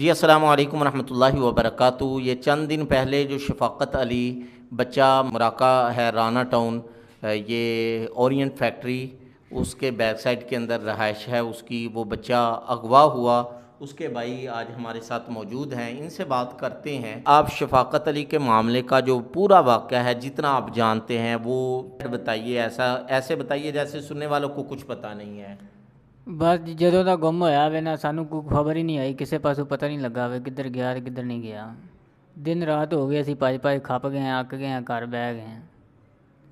जी अस्सलाम वालेकुम रहमतुल्लाहि व ये चंद दिन पहले जो शफाक़त अली बच्चा मुराका है राना टाउन ये ओरिएंट फैक्ट्री उसके बैक साइड के अंदर रहाइश है उसकी वो बच्चा अगवा हुआ उसके भाई आज हमारे साथ मौजूद हैं इनसे बात करते हैं आप शफाक़त अली के मामले का जो पूरा वाक़ है जितना आप जानते हैं वो बताइए ऐसा ऐसे बताइए जैसे सुनने वालों को कुछ पता नहीं है ਬਸ ਜਦੋਂ ਦਾ ਗੁੰਮ ਹੋਇਆ ਵੇ ਨਾ ਸਾਨੂੰ ਕੋਈ ਖਬਰ ਹੀ ਨਹੀਂ ਆਈ ਕਿਸੇ ਪਾਸੋਂ ਪਤਾ ਨਹੀਂ ਲੱਗਾ ਵੇ ਕਿੱਧਰ ਗਿਆ ਤੇ ਕਿੱਧਰ ਨਹੀਂ ਗਿਆ ਦਿਨ ਰਾਤ ਹੋ ਗਏ ਅਸੀਂ ਪਾਜ ਪਾਜ ਖੱਪ ਗਏ ਆ ਅੱਕ ਗਏ ਆ ਘਰ ਬਹਿ ਗਏ ਆ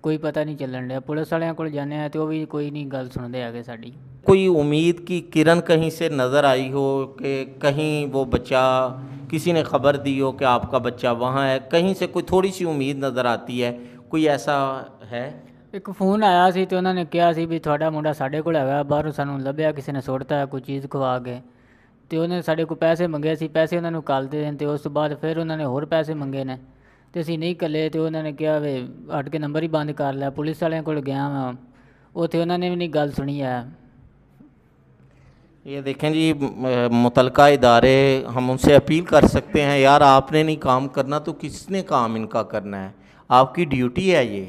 ਕੋਈ ਪਤਾ ਨਹੀਂ ਚੱਲਣ ਡਿਆ ਪੁਲਿਸ ਵਾਲਿਆਂ ਕੋਲ ਜਾਂਦੇ ਆ ਤੇ ਉਹ ਵੀ ਕੋਈ ਨਹੀਂ ਗੱਲ ਸੁਣਦੇ ਆਗੇ ਸਾਡੀ ਕੋਈ ਉਮੀਦ ਕੀ ਕਿਰਨ ਕਹੀਂ ਸੇ ਨਜ਼ਰ ਆਈ ਹੋ ਕਿ ਕਹੀਂ ਉਹ ਬੱਚਾ ਕਿਸੇ ਨੇ ਖਬਰ ਦੀ ਹੋ ਕਿ ਆਪਕਾ ਬੱਚਾ ਵਹਾਂ ਹੈ ਕਹੀਂ ਸੇ ਕੋਈ ਥੋੜੀ ਸੀ ਉਮੀਦ ਨਜ਼ਰ ਆਤੀ ਹੈ ਕੋਈ ਐਸਾ ਹੈ ਇੱਕ ਫੋਨ ਆਇਆ ਸੀ ਤੇ ਉਹਨਾਂ ਨੇ ਕਿਹਾ ਸੀ ਵੀ ਤੁਹਾਡਾ ਮੁੰਡਾ ਸਾਡੇ ਕੋਲ ਹੈਗਾ ਬਾਹਰੋਂ ਸਾਨੂੰ ਲੱਭਿਆ ਕਿਸੇ ਨੇ ਸੁੱਟਤਾ ਕੋਈ ਚੀਜ਼ ਖਵਾ ਕੇ ਤੇ ਉਹਨੇ ਸਾਡੇ ਕੋਲ ਪੈਸੇ ਮੰਗੇ ਸੀ ਪੈਸੇ ਉਹਨਾਂ ਨੂੰ ਕੱਲ ਦੇ ਦੇਣ ਤੇ ਉਸ ਤੋਂ ਬਾਅਦ ਫਿਰ ਉਹਨਾਂ ਨੇ ਹੋਰ ਪੈਸੇ ਮੰਗੇ ਨੇ ਤੇ ਅਸੀਂ ਨਹੀਂ ਕੱਲੇ ਤੇ ਉਹਨਾਂ ਨੇ ਕਿਹਾ ਵੇ ਹਟ ਕੇ ਨੰਬਰ ਹੀ ਬੰਦ ਕਰ ਲਿਆ ਪੁਲਿਸ ਵਾਲਿਆਂ ਕੋਲ ਗਿਆ ਮੈਂ ਉੱਥੇ ਉਹਨਾਂ ਨੇ ਵੀ ਨਹੀਂ ਗੱਲ ਸੁਣੀ ਆ ਇਹ देखें ਜੀ ਮੁਤਲਕਾ ادارے ਹਮ उनसे ਅਪੀਲ ਕਰ ਸਕਤੇ ਹੈ ਯਾਰ ਆਪਨੇ ਨਹੀਂ ਕੰਮ ਕਰਨਾ तो ਕਿਸਨੇ ਕੰਮ ਇਨਕਾ ਕਰਨਾ ਹੈ ਆਪਕੀ ਡਿਊਟੀ ਹੈ ਇਹ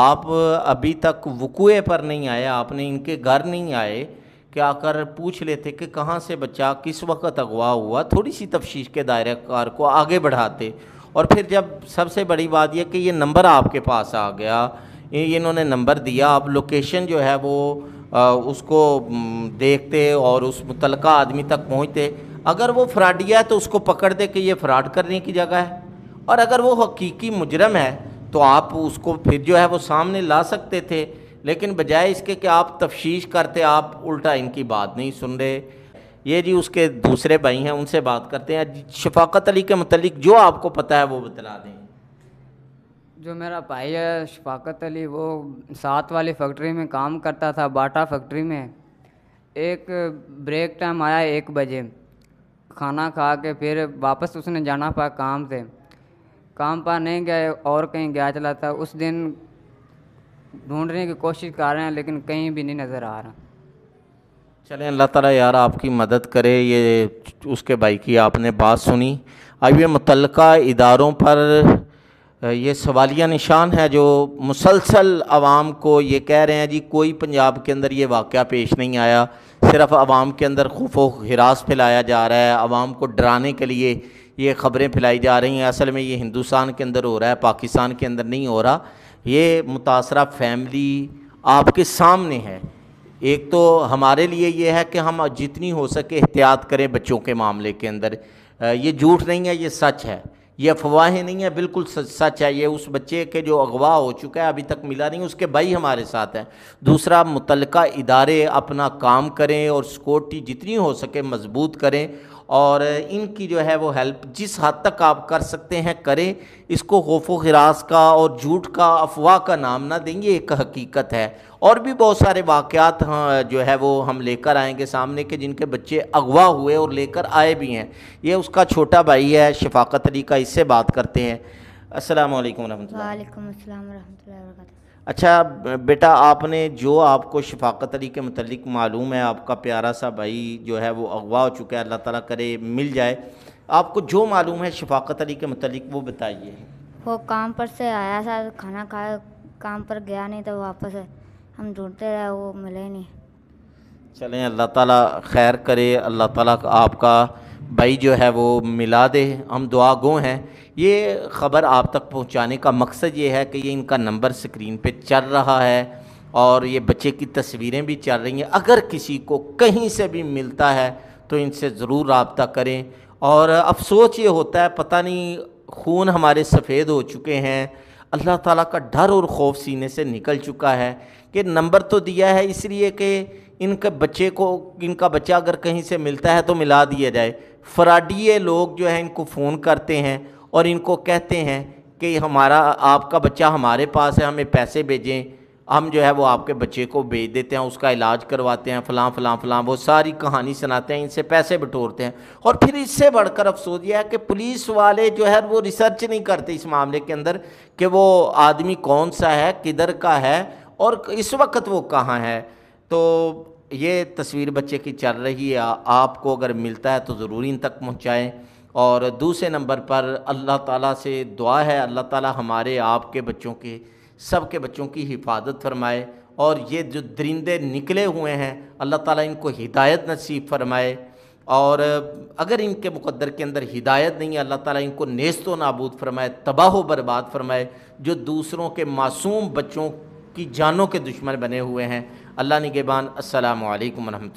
आप अभी तक वकुए पर नहीं आए आपने इनके घर नहीं आए कि आकर पूछ लेते कि कहाँ से बच्चा किस वक्त अगवा हुआ थोड़ी सी तफशीश के दायरे कार को आगे बढ़ाते और फिर जब सबसे बड़ी बात यह कि ये नंबर आपके पास आ गया इन्होंने नंबर दिया आप लोकेशन जो है वो आ, उसको देखते और उस मुतल आदमी तक पहुँचते अगर वो फ्राडिया है तो उसको पकड़ दे कि ये फ़्राड करने की जगह है और अगर वो हकीकी मुजरम है तो आप उसको फिर जो है वो सामने ला सकते थे लेकिन बजाय इसके कि आप तफ्श करते आप उल्टा इनकी बात नहीं सुन रहे ये जी उसके दूसरे भाई हैं उनसे बात करते हैं शफाकत अली के मतलब जो आपको पता है वो बतला दें जो मेरा भाई है शफाकत अली वो साथ वाली फैक्ट्री में काम करता था बाटा फैक्ट्री में एक ब्रेक टाइम आया एक बजे खाना खा के फिर वापस उसने जाना पा काम से काम पर नहीं गए और कहीं गया चला था उस दिन ढूंढने की कोशिश कर रहे हैं लेकिन कहीं भी नहीं नज़र आ रहा चले अल्लाह ताला यार आपकी मदद करे ये उसके भाई की आपने बात सुनी अब ये मुतल इदारों पर ये सवालिया निशान है जो मुसलसल आवाम को ये कह रहे हैं जी कोई पंजाब के अंदर ये वाक़ पेश नहीं आया सिर्फ़ आवाम के अंदर खौफ व हिरास फैलाया जा रहा है आवाम को डराने के लिए ये ख़बरें फैलाई जा रही हैं असल में ये हिंदुस्तान के अंदर हो रहा है पाकिस्तान के अंदर नहीं हो रहा ये मुतासर फैमिली आपके सामने है एक तो हमारे लिए ये है कि हम जितनी हो सके एहतियात करें बच्चों के मामले के अंदर ये झूठ नहीं है ये सच है ये अफवाहें नहीं है बिल्कुल सच है ये उस बच्चे के जो अगवा हो चुका है अभी तक मिला नहीं उसके भाई हमारे साथ हैं दूसरा मुतलका इदारे अपना काम करें और सिक्योरिटी जितनी हो सके मजबूत करें और इनकी जो है वो हेल्प जिस हद तक आप कर सकते हैं करें इसको खौफो हरास का और झूठ का अफवाह का नाम ना दें ये एक हकीकत है और भी बहुत सारे वाक़ात हाँ जो है वो हम लेकर आएंगे सामने के जिनके बच्चे अगवा हुए और लेकर आए भी हैं ये उसका छोटा भाई है शफाकत अली का इससे बात करते हैं अस्सलाम वालेकुम वालेकुम अस्सलाम अच्छा बेटा आपने जो आपको शफाकत अली के मतलब मालूम है आपका प्यारा सा भाई जो है वो अगवा हो चुका है अल्लाह ताला करे मिल जाए आपको जो मालूम है शफाकत अली के मतलब वो बताइए वो काम पर से आया था खाना खाया काम पर गया नहीं तो वापस हम ढूंढते रहे वो मिले नहीं चलें अल्लाह ताला खैर करे अल्लाह ताला आपका भाई जो है वो मिला दे हम दुआ गो हैं ये ख़बर आप तक पहुंचाने का मकसद ये है कि ये इनका नंबर स्क्रीन पे चल रहा है और ये बच्चे की तस्वीरें भी चल रही हैं अगर किसी को कहीं से भी मिलता है तो इनसे ज़रूर रबता करें और अफसोच ये होता है पता नहीं खून हमारे सफ़ेद हो चुके हैं अल्लाह ताला का डर और खौफ सीने से निकल चुका है कि नंबर तो दिया है इसलिए कि इनके बच्चे को इनका बच्चा अगर कहीं से मिलता है तो मिला दिया जाए फ्राडिये लोग जो है इनको फ़ोन करते हैं और इनको कहते हैं कि हमारा आपका बच्चा हमारे पास है हमें पैसे भेजें हम जो है वो आपके बच्चे को भेज देते हैं उसका इलाज करवाते हैं फ़लाँ फ़लाँ फ़लाँ वो सारी कहानी सुनाते हैं इनसे पैसे बटोरते हैं और फिर इससे बढ़कर अफसोस यह है कि पुलिस वाले जो है वो रिसर्च नहीं करते इस मामले के अंदर कि वो आदमी कौन सा है किधर का है और इस वक्त वो कहाँ है तो ये तस्वीर बच्चे की चल रही है आपको अगर मिलता है तो ज़रूर इन तक पहुँचाएँ और दूसरे नंबर पर अल्लाह ताला से दुआ है अल्लाह ताला हमारे आपके बच्चों के सब के बच्चों की हिफाजत फरमाए और ये जो दरिंदे निकले हुए हैं अल्लाह ताला इनको हिदायत नसीब फरमाए और अगर इनके मुकद्दर के अंदर हिदायत नहीं है अल्लाह ताला इनको नेस्त व नाबूद फरमाए तबाह बर्बाद फरमाए जो दूसरों के मासूम बच्चों की जानों के दुश्मन बने हुए हैं अल्लाह निगेबान असल वरहमल